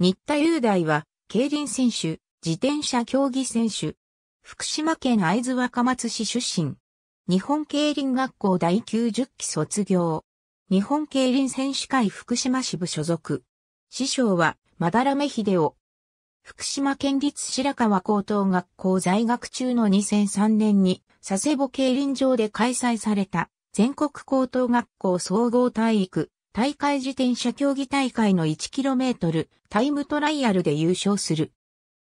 新田雄大は、競輪選手、自転車競技選手。福島県会津若松市出身。日本競輪学校第90期卒業。日本競輪選手会福島支部所属。師匠は、まだらめ秀夫。福島県立白川高等学校在学中の2003年に、佐世保競輪場で開催された、全国高等学校総合体育大会自転車競技大会の 1km タイムトライアルで優勝する。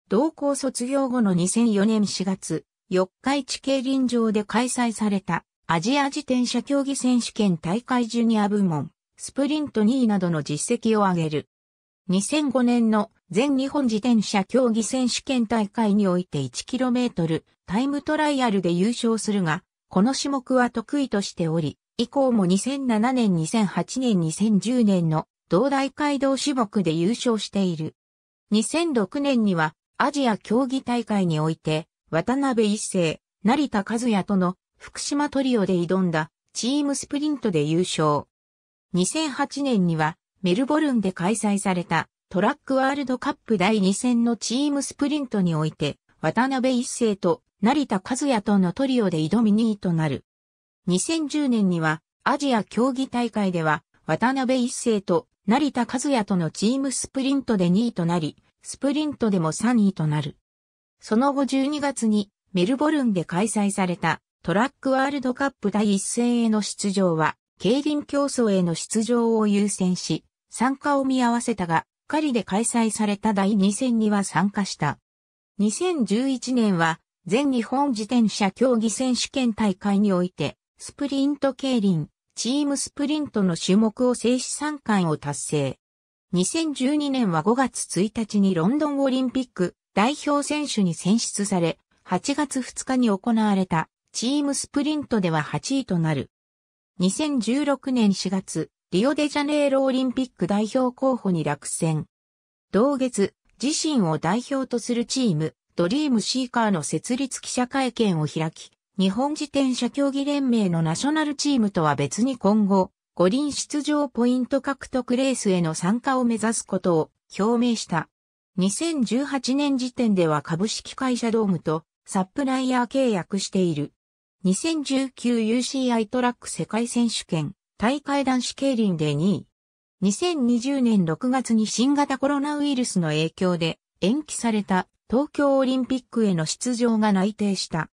同校卒業後の2004年4月、四日市競輪場で開催されたアジア自転車競技選手権大会ジュニア部門、スプリント2位などの実績を挙げる。2005年の全日本自転車競技選手権大会において 1km タイムトライアルで優勝するが、この種目は得意としており、以降も2007年2008年2010年の同大会同種目で優勝している。2006年にはアジア競技大会において渡辺一成、成田和也との福島トリオで挑んだチームスプリントで優勝。2008年にはメルボルンで開催されたトラックワールドカップ第2戦のチームスプリントにおいて渡辺一世と成田和也とのトリオで挑み2位となる。2010年にはアジア競技大会では渡辺一世と成田和也とのチームスプリントで2位となり、スプリントでも3位となる。その後12月にメルボルンで開催されたトラックワールドカップ第一戦への出場は、競輪競争への出場を優先し、参加を見合わせたが、狩りで開催された第2戦には参加した。2011年は、全日本自転車競技選手権大会において、スプリント競輪、チームスプリントの種目を制止3冠を達成。2012年は5月1日にロンドンオリンピック代表選手に選出され、8月2日に行われたチームスプリントでは8位となる。2016年4月、リオデジャネイロオリンピック代表候補に落選。同月、自身を代表とするチーム、ドリームシーカーの設立記者会見を開き、日本自転車競技連盟のナショナルチームとは別に今後、五輪出場ポイント獲得レースへの参加を目指すことを表明した。2018年時点では株式会社ドームとサップライヤー契約している。2019UCI トラック世界選手権大会男子競輪で2位。2020年6月に新型コロナウイルスの影響で延期された東京オリンピックへの出場が内定した。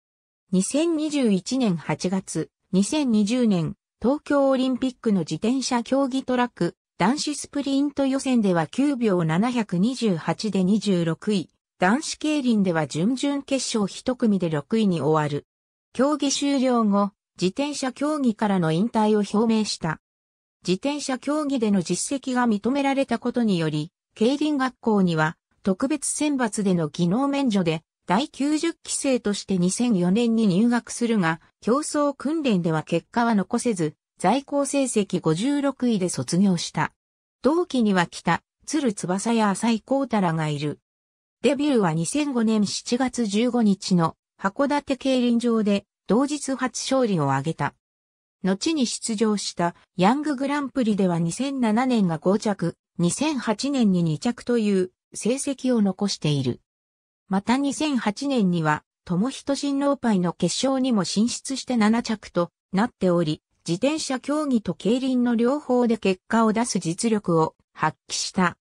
2021年8月、2020年、東京オリンピックの自転車競技トラック、男子スプリント予選では9秒728で26位、男子競輪では準々決勝1組で6位に終わる。競技終了後、自転車競技からの引退を表明した。自転車競技での実績が認められたことにより、競輪学校には特別選抜での技能免除で第90期生として2004年に入学するが、競争訓練では結果は残せず、在校成績56位で卒業した。同期には北、鶴翼や浅井幸太らがいる。デビューは2005年7月15日の函館競輪場で同日初勝利を挙げた。後に出場したヤンググランプリでは2007年が5着、2008年に2着という成績を残している。また2008年には、友人新郎杯の決勝にも進出して7着となっており、自転車競技と競輪の両方で結果を出す実力を発揮した。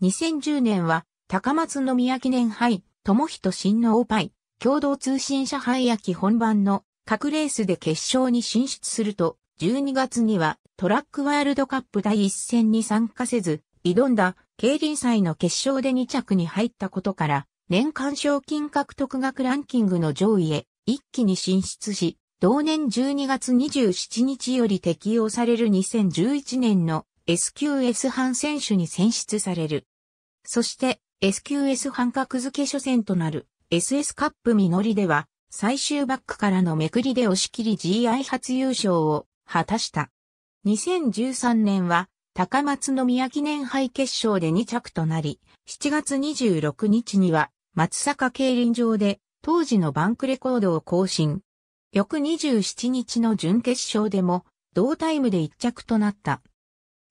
2010年は、高松宮記念杯、友人新郎杯、共同通信社杯秋本番の各レースで決勝に進出すると、12月にはトラックワールドカップ第一戦に参加せず、挑んだ競輪祭の決勝で2着に入ったことから、年間賞金獲得額ランキングの上位へ一気に進出し、同年12月27日より適用される2011年の SQS 班選手に選出される。そして SQS 班格付け初戦となる SS カップ実りでは最終バックからのめくりで押し切り GI 初優勝を果たした。2013年は高松宮記念杯決勝で2着となり、7月26日には松坂競輪場で当時のバンクレコードを更新。翌27日の準決勝でも同タイムで1着となった。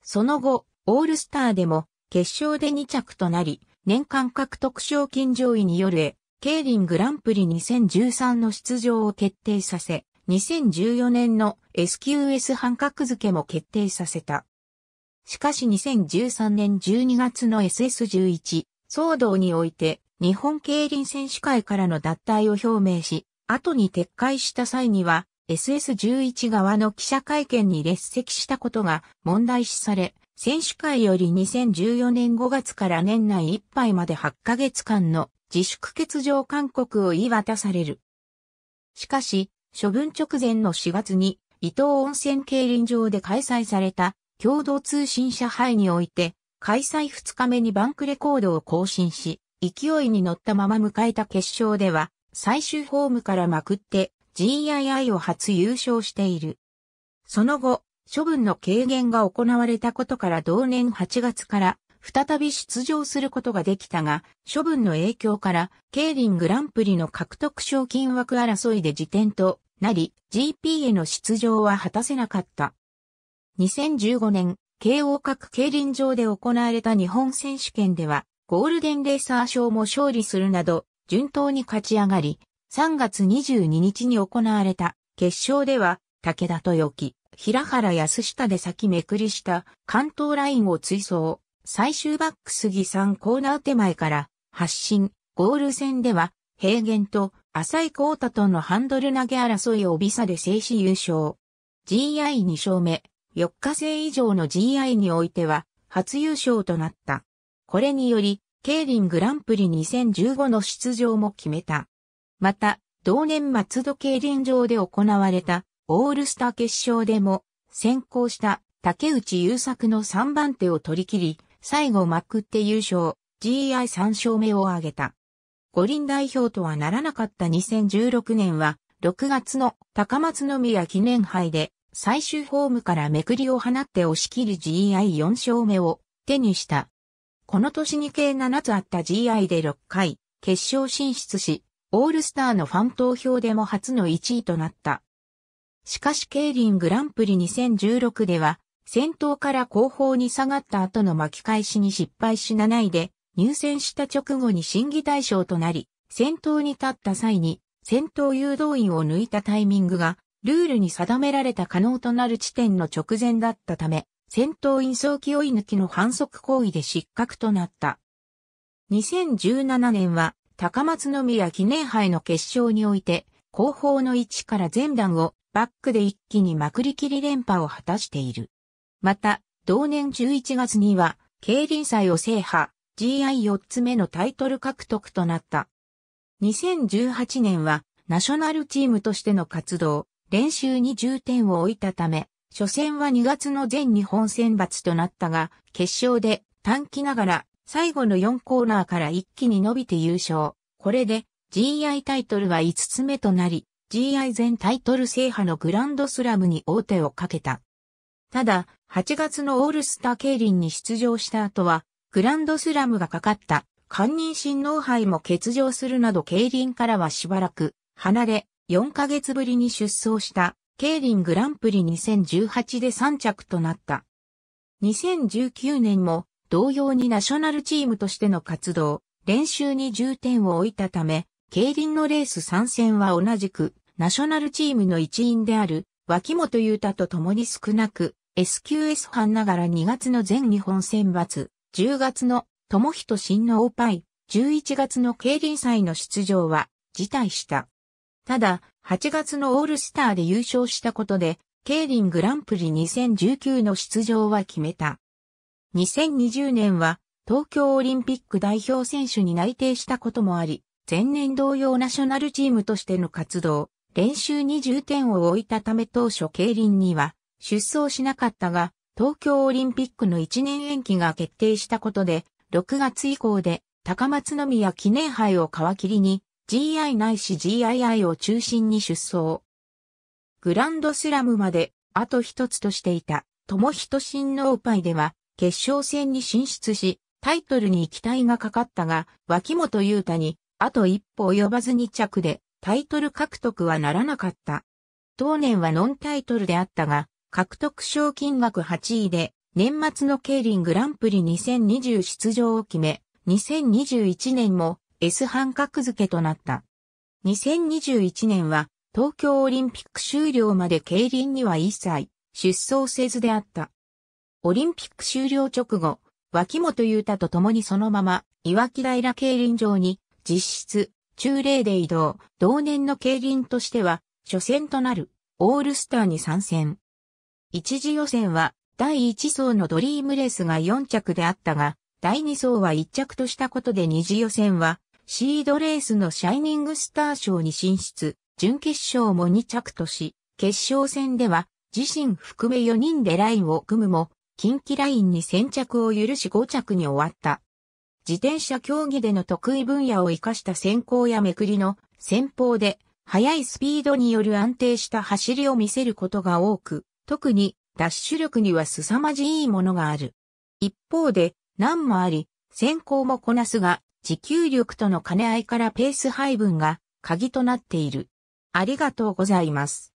その後、オールスターでも決勝で2着となり、年間獲得賞金上位による競輪グランプリ2013の出場を決定させ、2014年の SQS 半角付けも決定させた。しかし2013年12月の SS11 騒動において日本競輪選手会からの脱退を表明し、後に撤回した際には、SS11 側の記者会見に列席したことが問題視され、選手会より2014年5月から年内いっぱいまで8ヶ月間の自粛欠場勧告を言い渡される。しかし、処分直前の4月に、伊東温泉競輪場で開催された共同通信社杯において、開催2日目にバンクレコードを更新し、勢いに乗ったまま迎えた決勝では、最終ホームからまくって GII を初優勝している。その後、処分の軽減が行われたことから同年8月から再び出場することができたが、処分の影響から、ケイリングランプリの獲得賞金枠争いで辞典となり、GP への出場は果たせなかった。2015年、慶応各競輪場で行われた日本選手権では、ゴールデンレーサー賞も勝利するなど、順当に勝ち上がり、3月22日に行われた決勝では、武田豊樹、平原安下で先めくりした関東ラインを追走、最終バックス3コーナー手前から発進、ゴール戦では平原と浅井光太とのハンドル投げ争いを帯差で制止優勝。GI2 勝目、4日制以上の GI においては初優勝となった。これにより、ケイリングランプリ2015の出場も決めた。また、同年松戸競輪場で行われたオールスター決勝でも先行した竹内優作の3番手を取り切り、最後まくって優勝、GI3 勝目を挙げた。五輪代表とはならなかった2016年は、6月の高松宮記念杯で最終ホームからめくりを放って押し切る GI4 勝目を手にした。この年に計7つあった GI で6回、決勝進出し、オールスターのファン投票でも初の1位となった。しかしケイリングランプリ2016では、先頭から後方に下がった後の巻き返しに失敗し7位で、入選した直後に審議対象となり、先頭に立った際に、先頭誘導員を抜いたタイミングが、ルールに定められた可能となる地点の直前だったため、戦闘員早期追い抜きの反則行為で失格となった。2017年は高松宮記念杯の決勝において、後方の位置から全段をバックで一気にまくりきり連覇を果たしている。また、同年11月には、競輪祭を制覇、GI4 つ目のタイトル獲得となった。2018年は、ナショナルチームとしての活動、練習に重点を置いたため、初戦は2月の全日本選抜となったが、決勝で短期ながら最後の4コーナーから一気に伸びて優勝。これで GI タイトルは5つ目となり、GI 全タイトル制覇のグランドスラムに王手をかけた。ただ、8月のオールスター競輪に出場した後は、グランドスラムがかかった、官人新脳杯も欠場するなど競輪からはしばらく、離れ、4ヶ月ぶりに出走した、ケイリングランプリ2018で3着となった。2019年も同様にナショナルチームとしての活動、練習に重点を置いたため、競輪のレース参戦は同じく、ナショナルチームの一員である、脇本優太と共に少なく、SQS 班ながら2月の全日本選抜、10月の友人新のオーパイ、11月の競輪祭の出場は辞退した。ただ、8月のオールスターで優勝したことで、ケイリングランプリ2019の出場は決めた。2020年は東京オリンピック代表選手に内定したこともあり、前年同様ナショナルチームとしての活動、練習に重点を置いたため当初競輪には出走しなかったが、東京オリンピックの1年延期が決定したことで、6月以降で高松宮記念杯を皮切りに GI ないし GII を中心に出走。グランドスラムまで、あと一つとしていた、友人新パイでは、決勝戦に進出し、タイトルに期待がかかったが、脇本優太に、あと一歩及ばずに着で、タイトル獲得はならなかった。当年はノンタイトルであったが、獲得賞金額8位で、年末の競輪グランプリ2020出場を決め、2021年も S 半角付けとなった。2021年は東京オリンピック終了まで競輪には一切出走せずであった。オリンピック終了直後、脇本優太と共にそのまま岩木平競輪場に実質中例で移動、同年の競輪としては初戦となるオールスターに参戦。一次予選は第1層のドリームレースが4着であったが、第2層は1着としたことで二次予選はシードレースのシャイニングスター賞に進出、準決勝も2着とし、決勝戦では自身含め4人でラインを組むも、近畿ラインに先着を許し5着に終わった。自転車競技での得意分野を活かした先行やめくりの先方で、速いスピードによる安定した走りを見せることが多く、特にダッシュ力には凄まじいものがある。一方で、難もあり、先行もこなすが、持久力との兼ね合いからペース配分が鍵となっている。ありがとうございます。